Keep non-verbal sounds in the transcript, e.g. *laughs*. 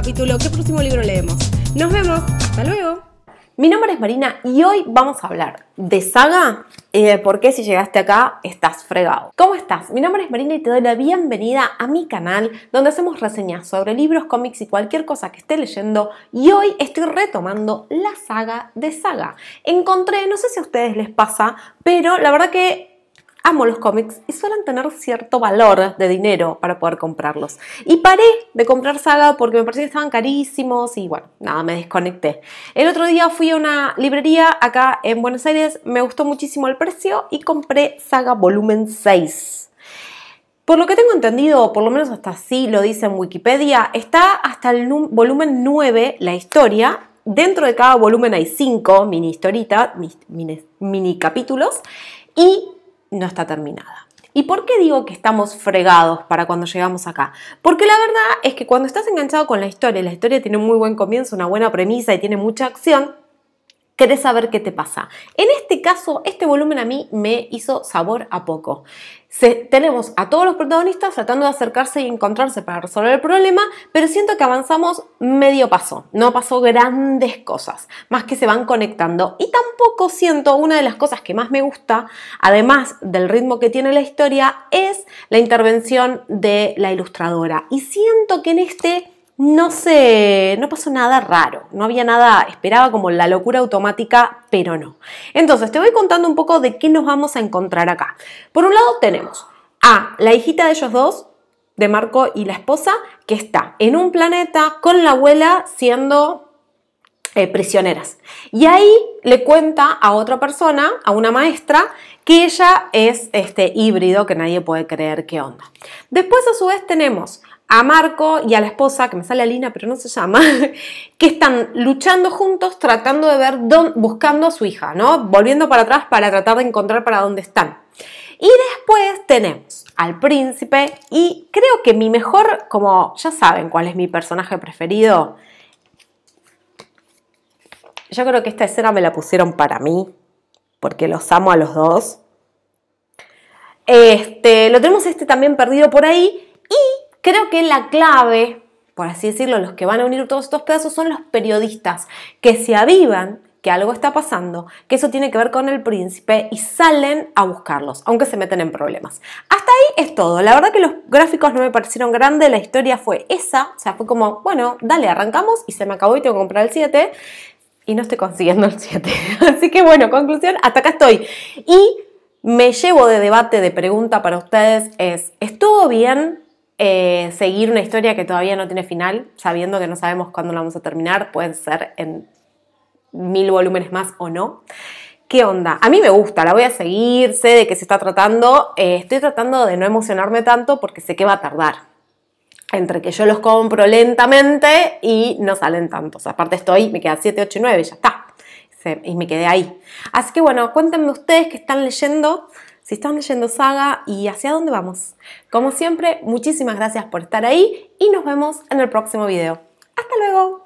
capítulo, qué próximo libro leemos. Nos vemos, hasta luego. Mi nombre es Marina y hoy vamos a hablar de saga y eh, de por qué si llegaste acá estás fregado. ¿Cómo estás? Mi nombre es Marina y te doy la bienvenida a mi canal donde hacemos reseñas sobre libros, cómics y cualquier cosa que esté leyendo y hoy estoy retomando la saga de saga. Encontré, no sé si a ustedes les pasa, pero la verdad que amo los cómics y suelen tener cierto valor de dinero para poder comprarlos. Y paré de comprar saga porque me parecía que estaban carísimos y bueno, nada, me desconecté. El otro día fui a una librería acá en Buenos Aires, me gustó muchísimo el precio y compré saga volumen 6. Por lo que tengo entendido, por lo menos hasta así lo dice en Wikipedia, está hasta el volumen 9 la historia. Dentro de cada volumen hay 5 mini historitas, mini, mini, capítulos. Y no está terminada. ¿Y por qué digo que estamos fregados para cuando llegamos acá? Porque la verdad es que cuando estás enganchado con la historia, la historia tiene un muy buen comienzo, una buena premisa y tiene mucha acción, querés saber qué te pasa. En este caso, este volumen a mí me hizo sabor a poco. tenemos a todos los protagonistas tratando de acercarse y encontrarse para resolver el problema, pero siento que avanzamos medio paso, no pasó grandes cosas, más que se van conectando. Y tampoco siento una de las cosas que más me gusta, además del ritmo que tiene la historia, es la intervención de la ilustradora. Y siento que en este no sé, no pasó nada raro, no había nada, esperaba como la locura automática, pero no. Entonces, te voy contando un poco de qué nos vamos a encontrar acá. Por un lado tenemos a la hijita de ellos dos, de Marco y la esposa, que está en un planeta con la abuela siendo eh, prisioneras. Y ahí le cuenta a otra persona, a una maestra, que ella es este híbrido que nadie puede creer qué onda. Después a su vez tenemos a Marco y a la esposa, que me sale Alina, pero no se llama, *laughs* que están luchando juntos, tratando de ver, dónde, buscando a su hija, ¿no? Volviendo para atrás para tratar de encontrar para dónde están. Y después tenemos al príncipe y creo que mi mejor, como ya saben cuál es mi personaje preferido, yo creo que esta escena me la pusieron para mí, porque los amo a los dos. Este, lo tenemos este también perdido por ahí Creo que la clave, por así decirlo, los que van a unir todos estos pedazos son los periodistas, que se avivan que algo está pasando, que eso tiene que ver con el príncipe y salen a buscarlos, aunque se meten en problemas. Hasta ahí es todo. La verdad que los gráficos no me parecieron grandes, la historia fue esa, o sea, fue como, bueno, dale, arrancamos y se me acabó y tengo que comprar el 7 y no estoy consiguiendo el 7. *laughs* Así que bueno, conclusión, hasta acá estoy. Y me llevo de debate, de pregunta para ustedes es, ¿estuvo bien eh, seguir una historia que todavía no tiene final, sabiendo que no sabemos cuándo la vamos a terminar, pueden ser en mil volúmenes más o no. ¿Qué onda? A mí me gusta, la voy a seguir, sé de qué se está tratando, eh, estoy tratando de no emocionarme tanto porque sé que va a tardar. Entre que yo los compro lentamente y no salen tantos. Aparte estoy, me queda 7, 8 y 9, ya está. y me quedé ahí. Así que bueno, cuéntenme ustedes que están leyendo si están leyendo Saga y hacia dónde vamos. Como siempre, muchísimas gracias por estar ahí y nos vemos en el próximo video. ¡Hasta luego!